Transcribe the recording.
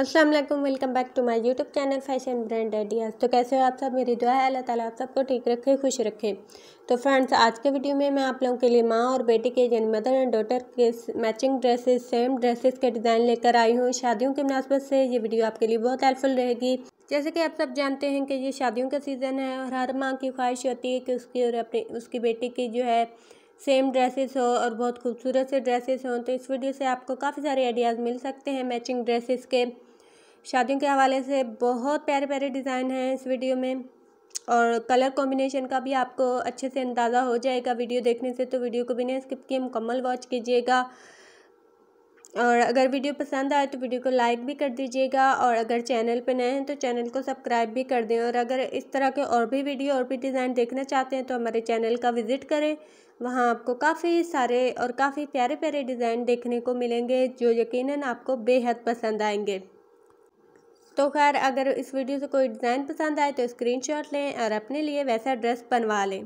Aslam welcome back to my YouTube channel fashion brand ideas तो कैसे हो आप सब मेरी दुआ है अल्लाह ताला आप सबको ठीक रखे खुश रखे तो फ्रेंड्स आज के वीडियो में मैं आप लोगों के लिए माँ और बेटी के यानी मदर एंड डॉटर के मैचिंग ड्रेसेस सेम ड्रेसेस के डिज़ाइन लेकर आई हूँ शादियों के मुनासबत से ये वीडियो आपके लिए बहुत हेल्पफुल रहेगी जैसे कि आप सब जानते हैं कि ये शादियों का सीज़न है और हर माँ की ख्वाहिश होती है कि उसकी और अपनी उसकी बेटी की जो है सेम ड्रेसेस हो और बहुत खूबसूरत से ड्रेसेस हों तो इस वीडियो से आपको काफ़ी सारे आइडियाज़ मिल सकते हैं मैचिंग ड्रेसेस के शादियों के हवाले से बहुत प्यारे प्यारे डिज़ाइन हैं इस वीडियो में और कलर कॉम्बिनेशन का भी आपको अच्छे से अंदाज़ा हो जाएगा वीडियो देखने से तो वीडियो को बिना स्किप किए मुकम्मल वॉच कीजिएगा और अगर वीडियो पसंद आए तो वीडियो को लाइक भी कर दीजिएगा और अगर चैनल पर नए हैं तो चैनल को सब्सक्राइब भी कर दें और अगर इस तरह के और भी वीडियो और भी डिज़ाइन देखना चाहते हैं तो हमारे चैनल का विज़िट करें वहाँ आपको काफ़ी सारे और काफ़ी प्यारे प्यारे डिज़ाइन देखने को मिलेंगे जो यकीनन आपको बेहद पसंद आएंगे तो खैर अगर इस वीडियो से कोई डिज़ाइन पसंद आए तो स्क्रीनशॉट लें और अपने लिए वैसा ड्रेस बनवा लें